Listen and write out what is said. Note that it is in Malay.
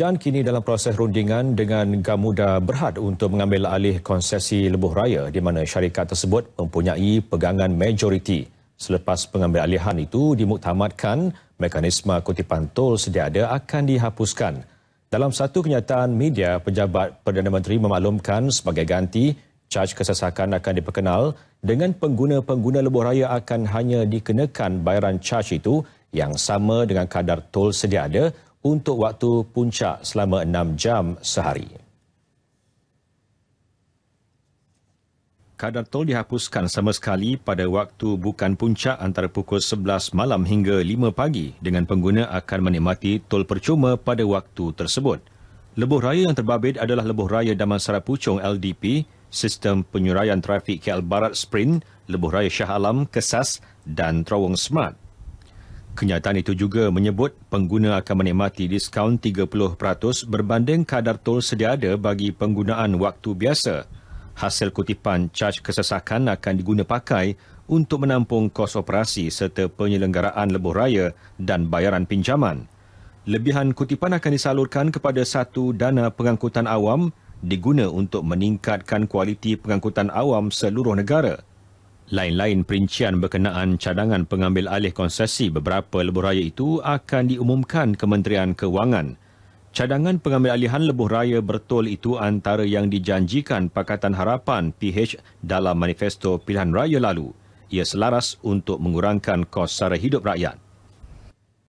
Dan kini dalam proses rundingan dengan Gamuda Berhad untuk mengambil alih konsesi lebuh raya di mana syarikat tersebut mempunyai pegangan majoriti. Selepas pengambil alihan itu dimuktamadkan mekanisme kutipan tol sedia ada akan dihapuskan. Dalam satu kenyataan media, pejabat Perdana Menteri memaklumkan sebagai ganti, caj kesesakan akan diperkenal dengan pengguna-pengguna lebuh raya akan hanya dikenakan bayaran caj itu yang sama dengan kadar tol sedia ada untuk waktu puncak selama enam jam sehari. Kadar tol dihapuskan sama sekali pada waktu bukan puncak antara pukul 11 malam hingga 5 pagi dengan pengguna akan menikmati tol percuma pada waktu tersebut. Lebuh raya yang terbabit adalah lebuh raya Damansara Puchong LDP, sistem penyuraian trafik KL Barat Sprint, lebuh raya Shah Alam Kesas dan Terowong Smart. Kenyataan itu juga menyebut pengguna akan menikmati diskaun 30% berbanding kadar tol sedia ada bagi penggunaan waktu biasa. Hasil kutipan caj kesesakan akan diguna pakai untuk menampung kos operasi serta penyelenggaraan lebuh raya dan bayaran pinjaman. Lebihan kutipan akan disalurkan kepada satu dana pengangkutan awam diguna untuk meningkatkan kualiti pengangkutan awam seluruh negara. Lain-lain perincian berkenaan cadangan pengambil alih konsesi beberapa lebuh raya itu akan diumumkan Kementerian Kewangan. Cadangan pengambil alihan lebuh raya bertol itu antara yang dijanjikan Pakatan Harapan PH dalam manifesto pilihan raya lalu. Ia selaras untuk mengurangkan kos sara hidup rakyat.